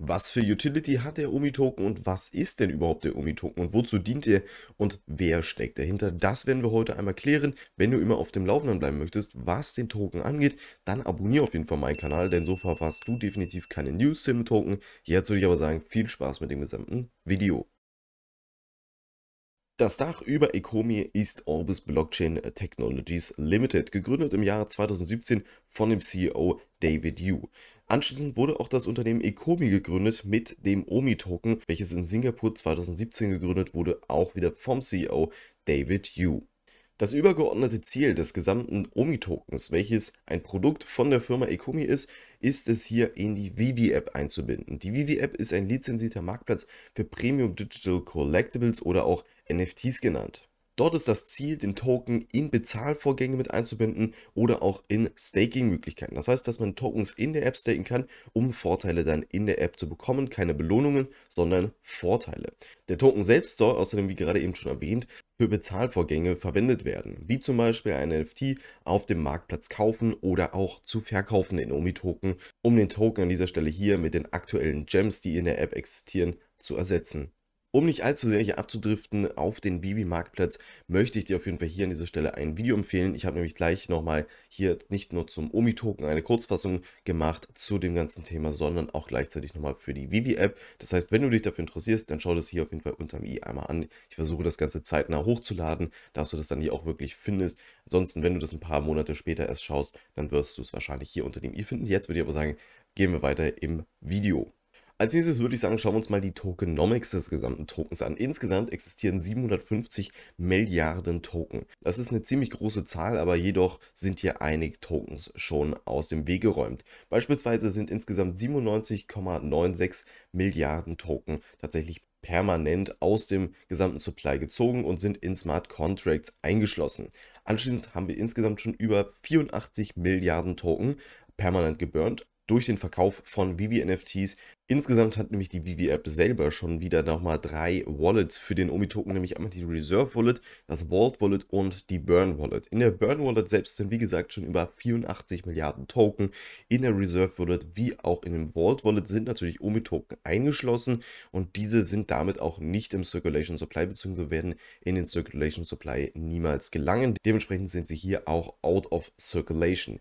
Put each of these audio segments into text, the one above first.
was für Utility hat der Omi-Token und was ist denn überhaupt der Omi-Token und wozu dient er und wer steckt dahinter? Das werden wir heute einmal klären. Wenn du immer auf dem Laufenden bleiben möchtest, was den Token angeht, dann abonniere auf jeden Fall meinen Kanal, denn so verpasst du definitiv keine News zum Token. Jetzt würde ich aber sagen, viel Spaß mit dem gesamten Video. Das Dach über Ecomi ist Orbis Blockchain Technologies Limited, gegründet im Jahre 2017 von dem CEO David Yu. Anschließend wurde auch das Unternehmen Ecomi gegründet mit dem OMI-Token, welches in Singapur 2017 gegründet wurde, auch wieder vom CEO David Yu. Das übergeordnete Ziel des gesamten OMI-Tokens, welches ein Produkt von der Firma Ecomi ist, ist es hier in die Vivi-App einzubinden. Die Vivi-App ist ein lizenzierter Marktplatz für Premium Digital Collectibles oder auch NFTs genannt. Dort ist das Ziel, den Token in Bezahlvorgänge mit einzubinden oder auch in Staking-Möglichkeiten. Das heißt, dass man Tokens in der App staken kann, um Vorteile dann in der App zu bekommen. Keine Belohnungen, sondern Vorteile. Der Token selbst soll außerdem, wie gerade eben schon erwähnt, für Bezahlvorgänge verwendet werden, wie zum Beispiel ein NFT auf dem Marktplatz kaufen oder auch zu verkaufen in OMI-Token, um den Token an dieser Stelle hier mit den aktuellen Gems, die in der App existieren, zu ersetzen. Um nicht allzu sehr hier abzudriften auf den Bibi-Marktplatz, möchte ich dir auf jeden Fall hier an dieser Stelle ein Video empfehlen. Ich habe nämlich gleich nochmal hier nicht nur zum Omi-Token eine Kurzfassung gemacht zu dem ganzen Thema, sondern auch gleichzeitig nochmal für die Vivi-App. Das heißt, wenn du dich dafür interessierst, dann schau das hier auf jeden Fall unterm i einmal an. Ich versuche das Ganze zeitnah hochzuladen, dass du das dann hier auch wirklich findest. Ansonsten, wenn du das ein paar Monate später erst schaust, dann wirst du es wahrscheinlich hier unter dem i finden. Jetzt würde ich aber sagen, gehen wir weiter im Video. Als nächstes würde ich sagen, schauen wir uns mal die Tokenomics des gesamten Tokens an. Insgesamt existieren 750 Milliarden Token. Das ist eine ziemlich große Zahl, aber jedoch sind hier einige Tokens schon aus dem Weg geräumt. Beispielsweise sind insgesamt 97,96 Milliarden Token tatsächlich permanent aus dem gesamten Supply gezogen und sind in Smart Contracts eingeschlossen. Anschließend haben wir insgesamt schon über 84 Milliarden Token permanent geburnt durch den Verkauf von Vivi NFTs. Insgesamt hat nämlich die Vivi App selber schon wieder nochmal drei Wallets für den Omi-Token, nämlich einmal die Reserve Wallet, das Vault Wallet und die Burn Wallet. In der Burn Wallet selbst sind wie gesagt schon über 84 Milliarden Token. In der Reserve Wallet wie auch in dem Vault Wallet sind natürlich Omi-Token eingeschlossen und diese sind damit auch nicht im Circulation Supply bzw. werden in den Circulation Supply niemals gelangen. Dementsprechend sind sie hier auch out of circulation.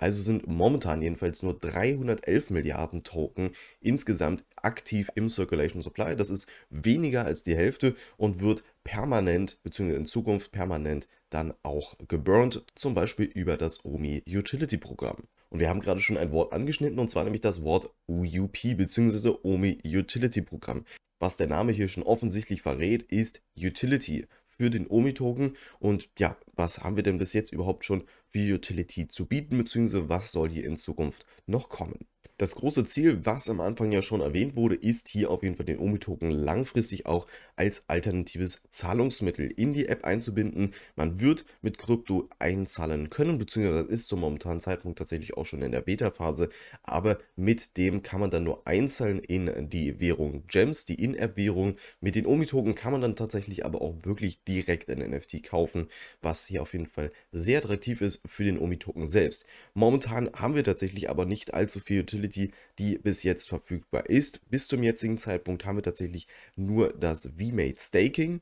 Also sind momentan jedenfalls nur 311 Milliarden Token insgesamt aktiv im Circulation Supply. Das ist weniger als die Hälfte und wird permanent bzw. in Zukunft permanent dann auch geburnt, zum Beispiel über das OMI Utility Programm. Und wir haben gerade schon ein Wort angeschnitten und zwar nämlich das Wort UUP bzw. OMI Utility Programm. Was der Name hier schon offensichtlich verrät, ist Utility für den OMI-Token. Und ja, was haben wir denn bis jetzt überhaupt schon Video Utility zu bieten, beziehungsweise was soll hier in Zukunft noch kommen. Das große Ziel, was am Anfang ja schon erwähnt wurde, ist hier auf jeden Fall den Omi-Token langfristig auch als alternatives Zahlungsmittel in die App einzubinden. Man wird mit Krypto einzahlen können, beziehungsweise das ist zum momentanen Zeitpunkt tatsächlich auch schon in der Beta-Phase, aber mit dem kann man dann nur einzahlen in die Währung Gems, die In-App-Währung. Mit den Omi-Token kann man dann tatsächlich aber auch wirklich direkt ein NFT kaufen, was hier auf jeden Fall sehr attraktiv ist für den Omi-Token selbst. Momentan haben wir tatsächlich aber nicht allzu viel Utility Mobility, die bis jetzt verfügbar ist. Bis zum jetzigen Zeitpunkt haben wir tatsächlich nur das VMate Staking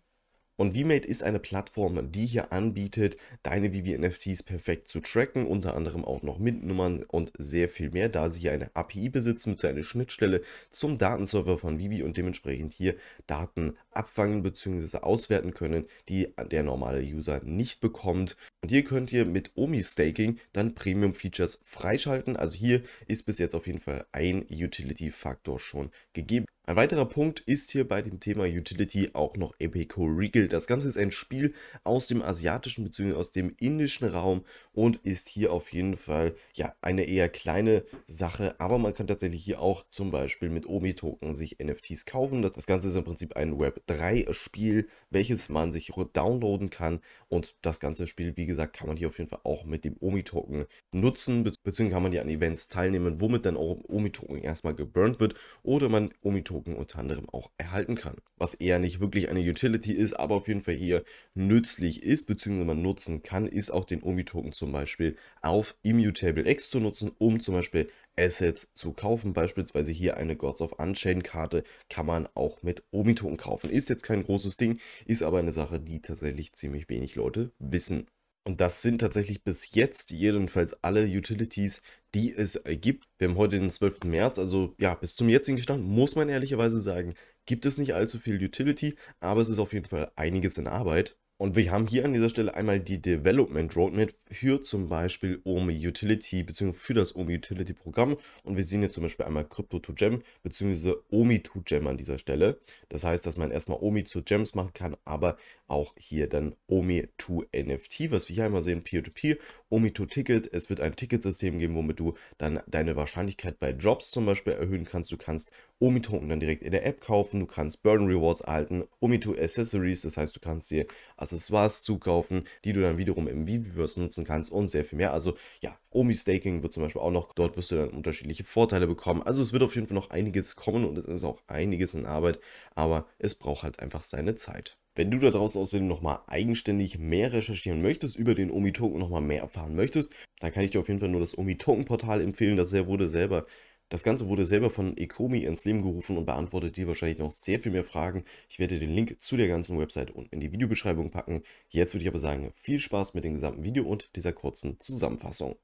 und VMate ist eine Plattform, die hier anbietet, deine Vivi NFTs perfekt zu tracken, unter anderem auch noch mit Nummern und sehr viel mehr, da sie hier eine API besitzen, zu einer Schnittstelle zum Datenserver von Vivi und dementsprechend hier Daten abfangen bzw. auswerten können, die der normale User nicht bekommt. Und hier könnt ihr mit Omi Staking dann Premium Features freischalten. Also hier ist bis jetzt auf jeden Fall ein Utility Faktor schon gegeben. Ein weiterer Punkt ist hier bei dem Thema Utility auch noch Epico Regal. Das Ganze ist ein Spiel aus dem asiatischen bzw. aus dem indischen Raum und ist hier auf jeden Fall ja eine eher kleine Sache, aber man kann tatsächlich hier auch zum Beispiel mit Omi-Token sich NFTs kaufen. Das, das Ganze ist im Prinzip ein Web3-Spiel, welches man sich downloaden kann und das ganze Spiel, wie gesagt, kann man hier auf jeden Fall auch mit dem Omi-Token nutzen, bzw. kann man hier an Events teilnehmen, womit dann auch Omi-Token erstmal geburnt wird oder man Omi-Token Token unter anderem auch erhalten kann. Was eher nicht wirklich eine Utility ist, aber auf jeden Fall hier nützlich ist, beziehungsweise man nutzen kann, ist auch den OMI Token zum Beispiel auf Immutable X zu nutzen, um zum Beispiel Assets zu kaufen. Beispielsweise hier eine Ghost of Unchained Karte kann man auch mit OMI Token kaufen. Ist jetzt kein großes Ding, ist aber eine Sache, die tatsächlich ziemlich wenig Leute wissen. Und das sind tatsächlich bis jetzt jedenfalls alle Utilities, die es äh, gibt. Wir haben heute den 12. März, also ja, bis zum jetzigen Stand muss man ehrlicherweise sagen, gibt es nicht allzu viel Utility, aber es ist auf jeden Fall einiges in Arbeit. Und wir haben hier an dieser Stelle einmal die Development Roadmap für zum Beispiel OMI Utility bzw. für das OMI Utility Programm. Und wir sehen hier zum Beispiel einmal Crypto to Gem bzw. OMI to Gem an dieser Stelle. Das heißt, dass man erstmal OMI zu Gems machen kann, aber auch hier dann OMI to NFT, was wir hier einmal sehen, Peer-to-Peer, OMI to Ticket. Es wird ein Ticketsystem geben, womit du dann deine Wahrscheinlichkeit bei Jobs zum Beispiel erhöhen kannst. Du kannst OMI-Token dann direkt in der App kaufen, du kannst Burn Rewards erhalten, OMI to Accessories, das heißt, du kannst dir Accessoires zukaufen, die du dann wiederum im Weverse nutzen kannst und sehr viel mehr. Also ja, Omi-Staking wird zum Beispiel auch noch, dort wirst du dann unterschiedliche Vorteile bekommen. Also es wird auf jeden Fall noch einiges kommen und es ist auch einiges in Arbeit, aber es braucht halt einfach seine Zeit. Wenn du da draußen außerdem nochmal eigenständig mehr recherchieren möchtest, über den Omi-Token nochmal mehr erfahren möchtest, dann kann ich dir auf jeden Fall nur das Omi-Token-Portal empfehlen, das er wurde selber das Ganze wurde selber von Ekomi ins Leben gerufen und beantwortet dir wahrscheinlich noch sehr viel mehr Fragen. Ich werde den Link zu der ganzen Website unten in die Videobeschreibung packen. Jetzt würde ich aber sagen, viel Spaß mit dem gesamten Video und dieser kurzen Zusammenfassung.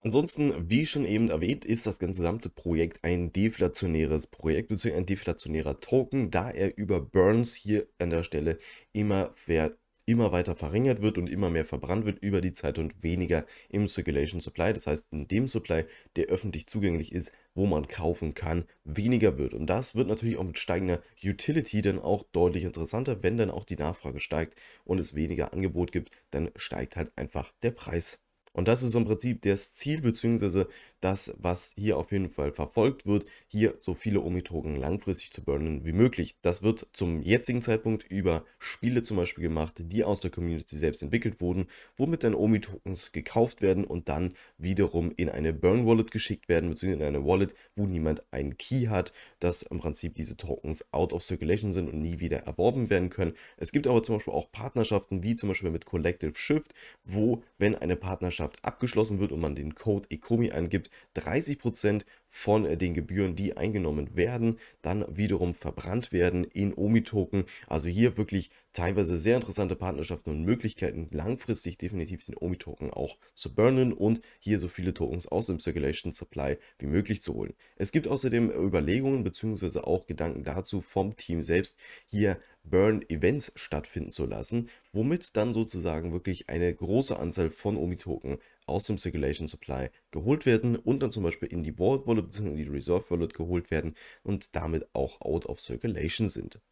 Ansonsten, wie schon eben erwähnt, ist das gesamte Projekt ein deflationäres Projekt bzw. ein deflationärer Token, da er über Burns hier an der Stelle immer wert immer weiter verringert wird und immer mehr verbrannt wird über die Zeit und weniger im Circulation Supply, das heißt in dem Supply, der öffentlich zugänglich ist, wo man kaufen kann, weniger wird. Und das wird natürlich auch mit steigender Utility dann auch deutlich interessanter, wenn dann auch die Nachfrage steigt und es weniger Angebot gibt, dann steigt halt einfach der Preis. Und das ist im Prinzip das Ziel bzw das, was hier auf jeden Fall verfolgt wird, hier so viele Omi-Token langfristig zu burnen wie möglich. Das wird zum jetzigen Zeitpunkt über Spiele zum Beispiel gemacht, die aus der Community selbst entwickelt wurden, womit dann Omi-Tokens gekauft werden und dann wiederum in eine Burn-Wallet geschickt werden, beziehungsweise in eine Wallet, wo niemand einen Key hat, dass im Prinzip diese Tokens out of circulation sind und nie wieder erworben werden können. Es gibt aber zum Beispiel auch Partnerschaften, wie zum Beispiel mit Collective Shift, wo, wenn eine Partnerschaft abgeschlossen wird und man den Code ECOMI angibt, 30% Prozent von äh, den Gebühren, die eingenommen werden, dann wiederum verbrannt werden in Omi-Token. Also hier wirklich teilweise sehr interessante Partnerschaften und Möglichkeiten, langfristig definitiv den Omi-Token auch zu burnen und hier so viele Tokens aus dem Circulation Supply wie möglich zu holen. Es gibt außerdem Überlegungen bzw. auch Gedanken dazu vom Team selbst, hier Burn-Events stattfinden zu lassen, womit dann sozusagen wirklich eine große Anzahl von Omi-Token aus dem Circulation Supply geholt werden und dann zum Beispiel in die Vault Wallet bzw. die Reserve Wallet geholt werden und damit auch out of circulation sind.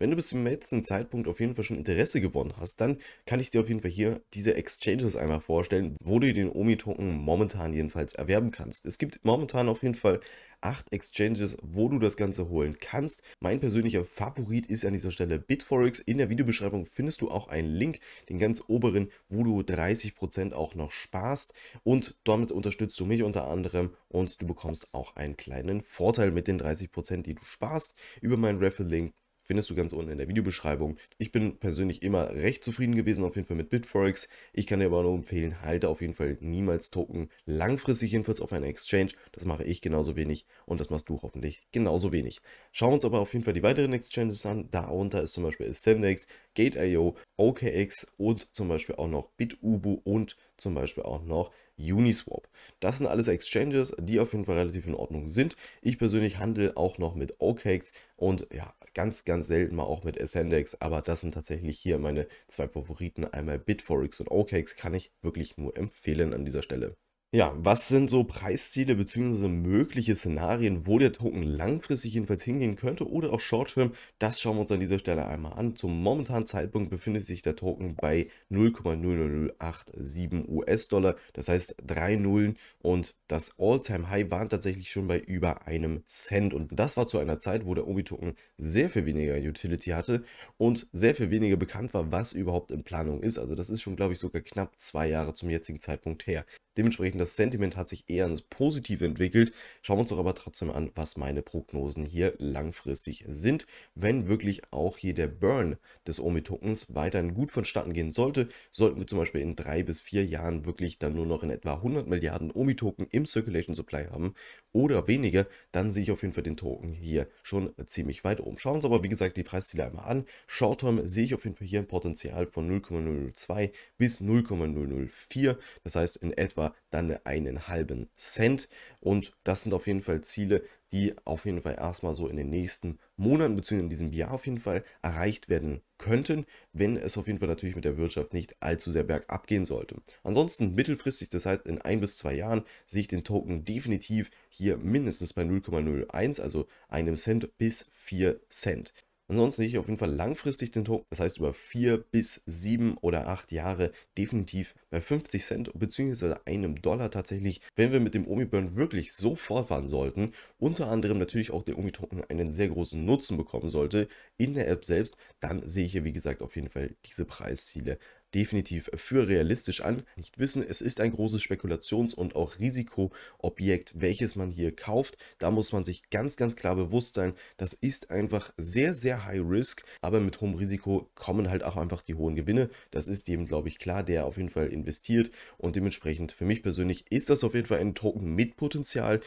Wenn du bis zum letzten Zeitpunkt auf jeden Fall schon Interesse gewonnen hast, dann kann ich dir auf jeden Fall hier diese Exchanges einmal vorstellen, wo du den OMI-Token momentan jedenfalls erwerben kannst. Es gibt momentan auf jeden Fall acht Exchanges, wo du das Ganze holen kannst. Mein persönlicher Favorit ist an dieser Stelle Bitforex. In der Videobeschreibung findest du auch einen Link, den ganz oberen, wo du 30% auch noch sparst und damit unterstützt du mich unter anderem und du bekommst auch einen kleinen Vorteil mit den 30%, die du sparst über meinen Raffle-Link findest du ganz unten in der Videobeschreibung. Ich bin persönlich immer recht zufrieden gewesen auf jeden Fall mit Bitforex. Ich kann dir aber nur empfehlen, halte auf jeden Fall niemals Token langfristig jedenfalls auf einer Exchange. Das mache ich genauso wenig und das machst du hoffentlich genauso wenig. Schauen wir uns aber auf jeden Fall die weiteren Exchanges an. Darunter ist zum Beispiel Sendex, Gate.io, OKX und zum Beispiel auch noch BitUbu und zum Beispiel auch noch Uniswap. Das sind alles Exchanges, die auf jeden Fall relativ in Ordnung sind. Ich persönlich handle auch noch mit OKEx und ja, ganz, ganz selten mal auch mit Ascendex, aber das sind tatsächlich hier meine zwei Favoriten, einmal Bitforex und OKEx, kann ich wirklich nur empfehlen an dieser Stelle. Ja, was sind so Preisziele bzw. mögliche Szenarien, wo der Token langfristig jedenfalls hingehen könnte oder auch Short-Term? Das schauen wir uns an dieser Stelle einmal an. Zum momentanen Zeitpunkt befindet sich der Token bei 0,00087 US-Dollar, das heißt drei Nullen und das All-Time-High waren tatsächlich schon bei über einem Cent und das war zu einer Zeit, wo der Obi-Token sehr viel weniger Utility hatte und sehr viel weniger bekannt war, was überhaupt in Planung ist. Also das ist schon, glaube ich, sogar knapp zwei Jahre zum jetzigen Zeitpunkt her. Dementsprechend das Sentiment hat sich eher ins Positive entwickelt. Schauen wir uns doch aber trotzdem an, was meine Prognosen hier langfristig sind. Wenn wirklich auch hier der Burn des OMI-Tokens weiterhin gut vonstatten gehen sollte, sollten wir zum Beispiel in drei bis vier Jahren wirklich dann nur noch in etwa 100 Milliarden OMI-Token im Circulation Supply haben, oder weniger, dann sehe ich auf jeden Fall den Token hier schon ziemlich weit oben. Schauen wir uns aber wie gesagt die Preisziele einmal an. Short-Term sehe ich auf jeden Fall hier ein Potenzial von 0,002 bis 0,004. Das heißt in etwa dann einen halben Cent. Und das sind auf jeden Fall Ziele, die auf jeden Fall erstmal so in den nächsten Monaten bzw. in diesem Jahr auf jeden Fall erreicht werden könnten, wenn es auf jeden Fall natürlich mit der Wirtschaft nicht allzu sehr bergab gehen sollte. Ansonsten mittelfristig, das heißt in ein bis zwei Jahren, sehe ich den Token definitiv hier mindestens bei 0,01, also einem Cent bis 4 Cent. Ansonsten sehe ich auf jeden Fall langfristig den Token, das heißt über vier bis sieben oder acht Jahre definitiv bei 50 Cent bzw. einem Dollar tatsächlich, wenn wir mit dem Omi-Burn wirklich so fortfahren sollten, unter anderem natürlich auch der Omi-Token einen sehr großen Nutzen bekommen sollte in der App selbst, dann sehe ich hier wie gesagt auf jeden Fall diese Preisziele definitiv für realistisch an. Nicht wissen, es ist ein großes Spekulations- und auch Risikoobjekt, welches man hier kauft. Da muss man sich ganz, ganz klar bewusst sein, das ist einfach sehr, sehr high risk, aber mit hohem Risiko kommen halt auch einfach die hohen Gewinne. Das ist jedem, glaube ich, klar, der auf jeden Fall investiert und dementsprechend für mich persönlich ist das auf jeden Fall ein Token mit Potenzial,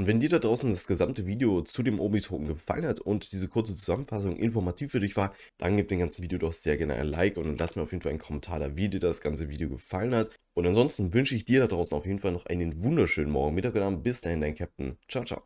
und wenn dir da draußen das gesamte Video zu dem obi token gefallen hat und diese kurze Zusammenfassung informativ für dich war, dann gib dem ganzen Video doch sehr gerne ein Like und lass mir auf jeden Fall einen Kommentar da, wie dir das ganze Video gefallen hat. Und ansonsten wünsche ich dir da draußen auf jeden Fall noch einen wunderschönen Morgen, Mittag und Abend. Bis dahin, dein Captain. Ciao, ciao.